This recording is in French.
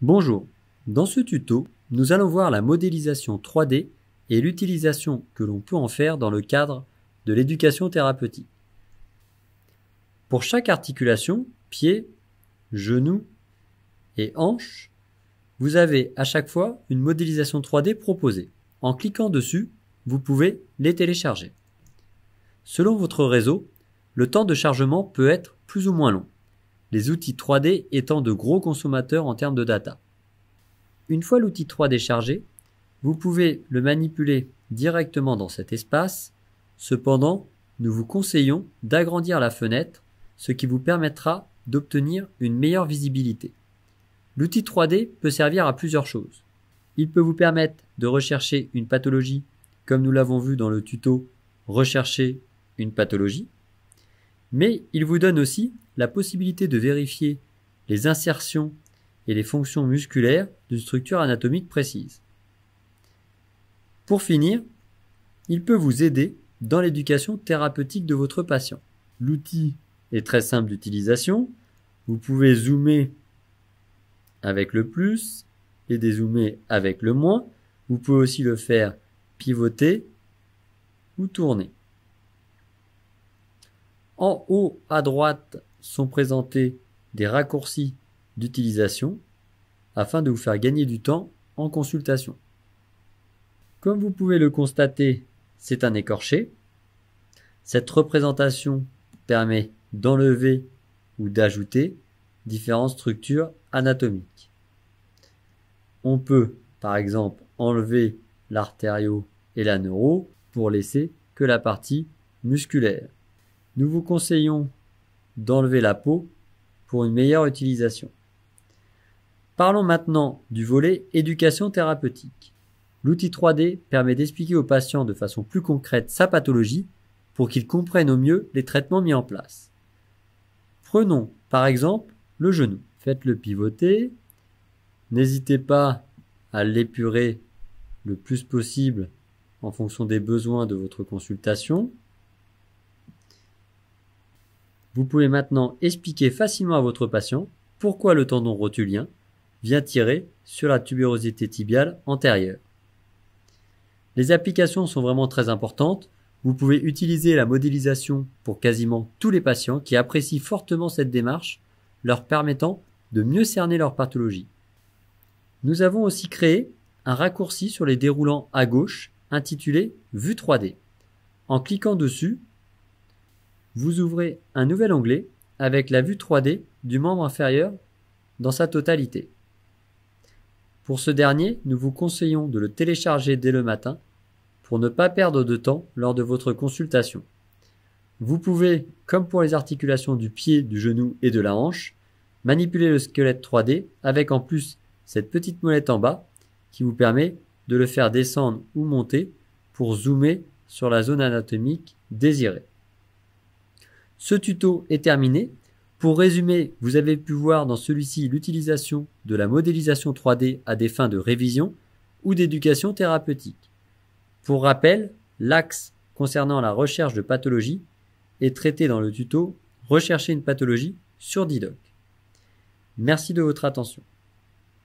Bonjour, dans ce tuto, nous allons voir la modélisation 3D et l'utilisation que l'on peut en faire dans le cadre de l'éducation thérapeutique. Pour chaque articulation, pied, genou et hanche, vous avez à chaque fois une modélisation 3D proposée. En cliquant dessus, vous pouvez les télécharger. Selon votre réseau, le temps de chargement peut être plus ou moins long les outils 3D étant de gros consommateurs en termes de data. Une fois l'outil 3D chargé, vous pouvez le manipuler directement dans cet espace. Cependant, nous vous conseillons d'agrandir la fenêtre, ce qui vous permettra d'obtenir une meilleure visibilité. L'outil 3D peut servir à plusieurs choses. Il peut vous permettre de rechercher une pathologie, comme nous l'avons vu dans le tuto Rechercher une pathologie mais il vous donne aussi la possibilité de vérifier les insertions et les fonctions musculaires d'une structure anatomique précise. Pour finir, il peut vous aider dans l'éducation thérapeutique de votre patient. L'outil est très simple d'utilisation. Vous pouvez zoomer avec le plus et dézoomer avec le moins. Vous pouvez aussi le faire pivoter ou tourner. En haut à droite sont présentés des raccourcis d'utilisation afin de vous faire gagner du temps en consultation. Comme vous pouvez le constater, c'est un écorché. Cette représentation permet d'enlever ou d'ajouter différentes structures anatomiques. On peut, par exemple, enlever l'artério et la neuro pour laisser que la partie musculaire. Nous vous conseillons d'enlever la peau pour une meilleure utilisation. Parlons maintenant du volet éducation thérapeutique. L'outil 3D permet d'expliquer aux patients de façon plus concrète sa pathologie pour qu'ils comprennent au mieux les traitements mis en place. Prenons par exemple le genou. Faites-le pivoter. N'hésitez pas à l'épurer le plus possible en fonction des besoins de votre consultation. Vous pouvez maintenant expliquer facilement à votre patient pourquoi le tendon rotulien vient tirer sur la tubérosité tibiale antérieure. Les applications sont vraiment très importantes. Vous pouvez utiliser la modélisation pour quasiment tous les patients qui apprécient fortement cette démarche, leur permettant de mieux cerner leur pathologie. Nous avons aussi créé un raccourci sur les déroulants à gauche intitulé Vue 3D. En cliquant dessus, vous ouvrez un nouvel onglet avec la vue 3D du membre inférieur dans sa totalité. Pour ce dernier, nous vous conseillons de le télécharger dès le matin pour ne pas perdre de temps lors de votre consultation. Vous pouvez, comme pour les articulations du pied, du genou et de la hanche, manipuler le squelette 3D avec en plus cette petite molette en bas qui vous permet de le faire descendre ou monter pour zoomer sur la zone anatomique désirée. Ce tuto est terminé. Pour résumer, vous avez pu voir dans celui-ci l'utilisation de la modélisation 3D à des fins de révision ou d'éducation thérapeutique. Pour rappel, l'axe concernant la recherche de pathologie est traité dans le tuto Rechercher une pathologie sur Didoc. Merci de votre attention.